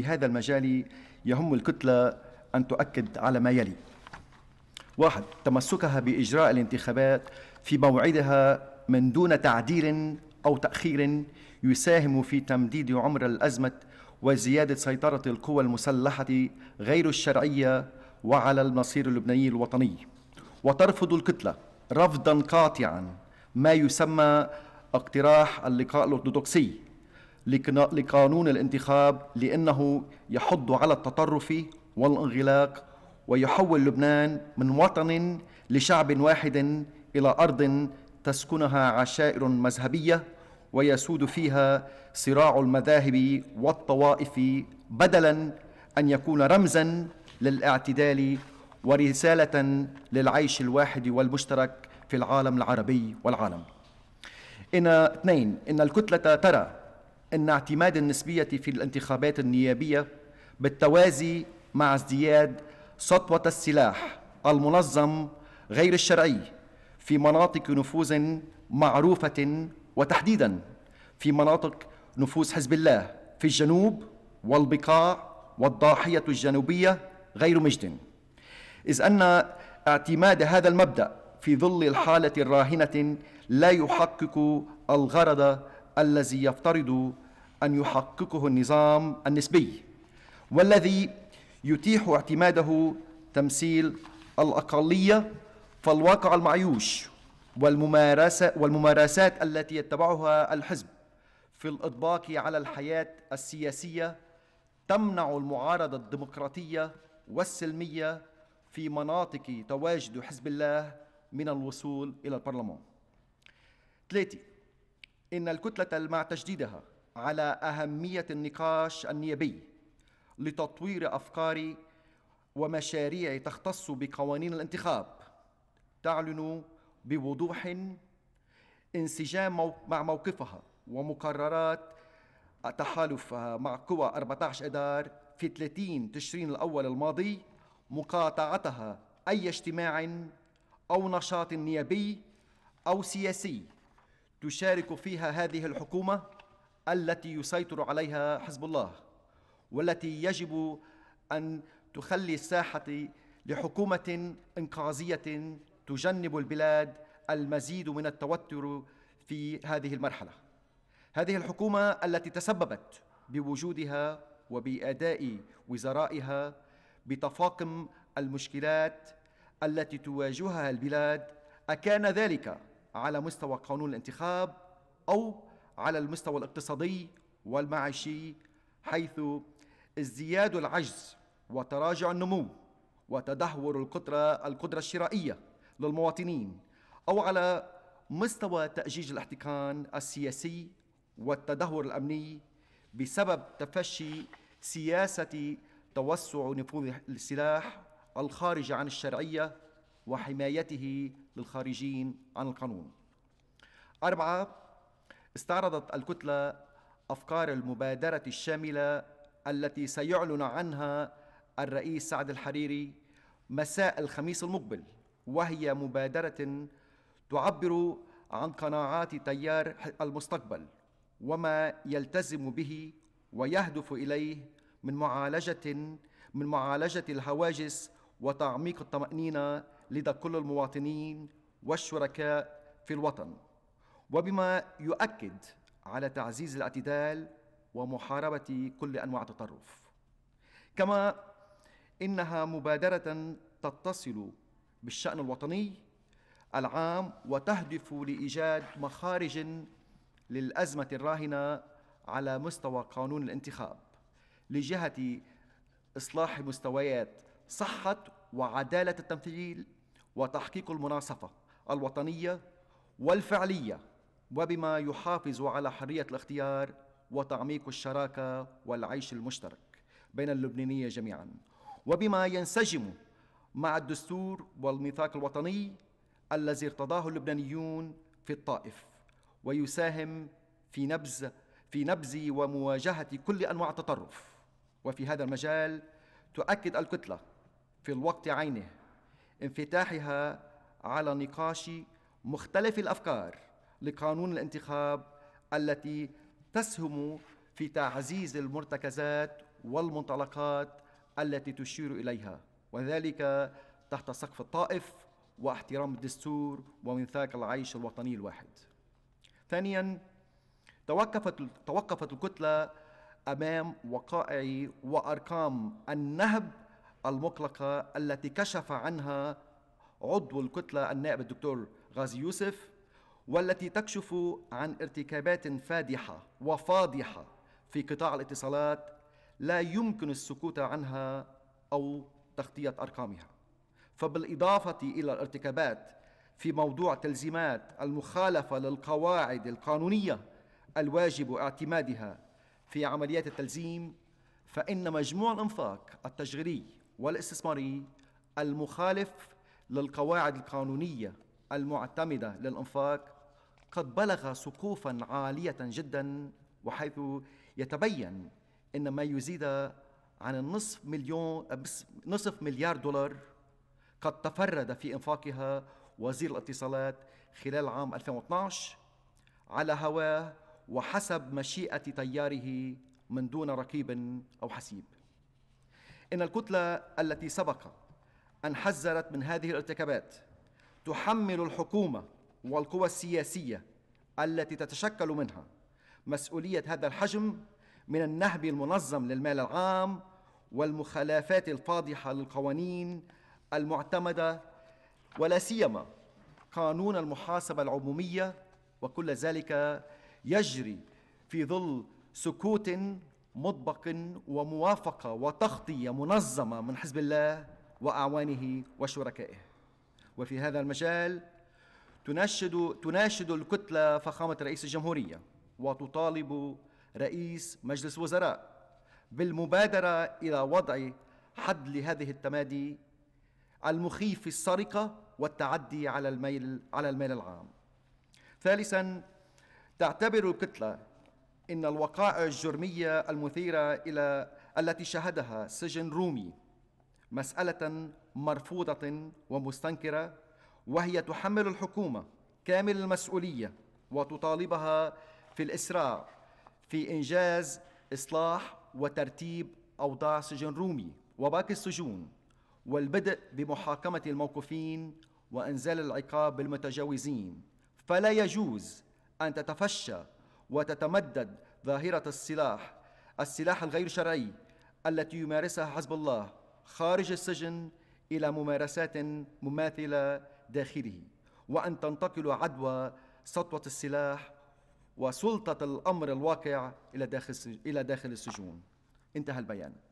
في هذا المجال يهم الكتلة أن تؤكد على ما يلي واحد تمسكها بإجراء الانتخابات في موعدها من دون تعديل أو تأخير يساهم في تمديد عمر الأزمة وزيادة سيطرة القوى المسلحة غير الشرعية وعلى المصير اللبناني الوطني وترفض الكتلة رفضا قاطعا ما يسمى اقتراح اللقاء الأرثوذكسي لقانون الانتخاب لأنه يحض على التطرف والانغلاق ويحول لبنان من وطن لشعب واحد إلى أرض تسكنها عشائر مذهبية ويسود فيها صراع المذاهب والطوائف بدلا أن يكون رمزا للاعتدال ورسالة للعيش الواحد والمشترك في العالم العربي والعالم إن اثنين إن الكتلة ترى أن اعتماد النسبية في الانتخابات النيابية بالتوازي مع ازدياد سطوة السلاح المنظم غير الشرعي في مناطق نفوذ معروفة وتحديدا في مناطق نفوذ حزب الله في الجنوب والبقاع والضاحية الجنوبية غير مجد إذ أن اعتماد هذا المبدأ في ظل الحالة الراهنة لا يحقق الغرض الذي يفترض أن يحققه النظام النسبي والذي يتيح اعتماده تمثيل الأقلية فالواقع المعيوش والممارسة والممارسات التي يتبعها الحزب في الإطباق على الحياة السياسية تمنع المعارضة الديمقراطية والسلمية في مناطق تواجد حزب الله من الوصول إلى البرلمان ثلاثة إن الكتلة مع تجديدها على أهمية النقاش النيابي لتطوير أفكار ومشاريع تختص بقوانين الانتخاب تعلن بوضوح انسجام مع موقفها ومقررات تحالفها مع قوى 14 أدار في 30 تشرين الأول الماضي مقاطعتها أي اجتماع أو نشاط نيابي أو سياسي تشارك فيها هذه الحكومة التي يسيطر عليها حزب الله والتي يجب ان تخلي الساحه لحكومه انقاذيه تجنب البلاد المزيد من التوتر في هذه المرحله هذه الحكومه التي تسببت بوجودها وباداء وزرائها بتفاقم المشكلات التي تواجهها البلاد اكان ذلك على مستوى قانون الانتخاب او على المستوى الاقتصادي والمعيشي حيث ازدياد العجز وتراجع النمو وتدهور القدرة القدرة الشرائية للمواطنين أو على مستوى تأجيج الاحتكان السياسي والتدهور الأمني بسبب تفشي سياسة توسع نفوذ السلاح الخارج عن الشرعية وحمايته للخارجين عن القانون. أربعة استعرضت الكتلة أفكار المبادرة الشاملة التي سيعلن عنها الرئيس سعد الحريري مساء الخميس المقبل وهي مبادرة تعبر عن قناعات تيار المستقبل وما يلتزم به ويهدف إليه من معالجة من معالجة الهواجس وتعميق الطمأنينة لدى كل المواطنين والشركاء في الوطن وبما يؤكد على تعزيز الاعتدال ومحاربة كل أنواع التطرف كما إنها مبادرة تتصل بالشأن الوطني العام وتهدف لإيجاد مخارج للأزمة الراهنة على مستوى قانون الانتخاب لجهة إصلاح مستويات صحة وعدالة التمثيل وتحقيق المناصفة الوطنية والفعلية وبما يحافظ على حريه الاختيار وتعميق الشراكه والعيش المشترك بين اللبنانيه جميعا وبما ينسجم مع الدستور والميثاق الوطني الذي ارتضاه اللبنانيون في الطائف ويساهم في نبذ في نبذ ومواجهه كل انواع التطرف وفي هذا المجال تؤكد الكتله في الوقت عينه انفتاحها على نقاش مختلف الافكار لقانون الانتخاب التي تسهم في تعزيز المرتكزات والمنطلقات التي تشير اليها وذلك تحت سقف الطائف واحترام الدستور وميثاق العيش الوطني الواحد. ثانيا توقفت توقفت الكتله امام وقائع وارقام النهب المقلقه التي كشف عنها عضو الكتله النائب الدكتور غازي يوسف والتي تكشف عن ارتكابات فادحه وفاضحه في قطاع الاتصالات لا يمكن السكوت عنها او تغطيه ارقامها فبالاضافه الى الارتكابات في موضوع تلزيمات المخالفه للقواعد القانونيه الواجب اعتمادها في عمليات التلزيم فان مجموع الانفاق التشغيلي والاستثماري المخالف للقواعد القانونيه المعتمده للانفاق قد بلغ سقوفا عاليه جدا وحيث يتبين ان ما يزيد عن النصف مليون نصف مليار دولار قد تفرد في انفاقها وزير الاتصالات خلال عام 2012 على هواه وحسب مشيئه تياره من دون رقيب او حسيب. ان الكتله التي سبق ان حذرت من هذه الارتكابات تحمل الحكومه والقوى السياسية التي تتشكل منها مسؤولية هذا الحجم من النهب المنظم للمال العام والمخالفات الفاضحة للقوانين المعتمدة ولا سيما قانون المحاسبة العمومية وكل ذلك يجري في ظل سكوت مطبق وموافقة وتغطية منظمة من حزب الله وأعوانه وشركائه وفي هذا المجال تناشد تناشد الكتلة فخامة رئيس الجمهورية وتطالب رئيس مجلس وزراء بالمبادرة إلى وضع حد لهذه التمادي المخيف في السرقة والتعدي على الميل على المال العام. ثالثا تعتبر الكتلة أن الوقائع الجرمية المثيرة إلى التي شهدها سجن رومي مسألة مرفوضة ومستنكرة وهي تحمل الحكومة كامل المسؤولية وتطالبها في الإسراع في إنجاز إصلاح وترتيب أوضاع سجن رومي وباقي السجون والبدء بمحاكمة الموقوفين وإنزال العقاب بالمتجاوزين فلا يجوز أن تتفشى وتتمدد ظاهرة السلاح السلاح الغير شرعي التي يمارسها حزب الله خارج السجن إلى ممارسات مماثلة داخله وأن تنتقل عدوى سطوة السلاح وسلطة الأمر الواقع إلى داخل السجون انتهى البيان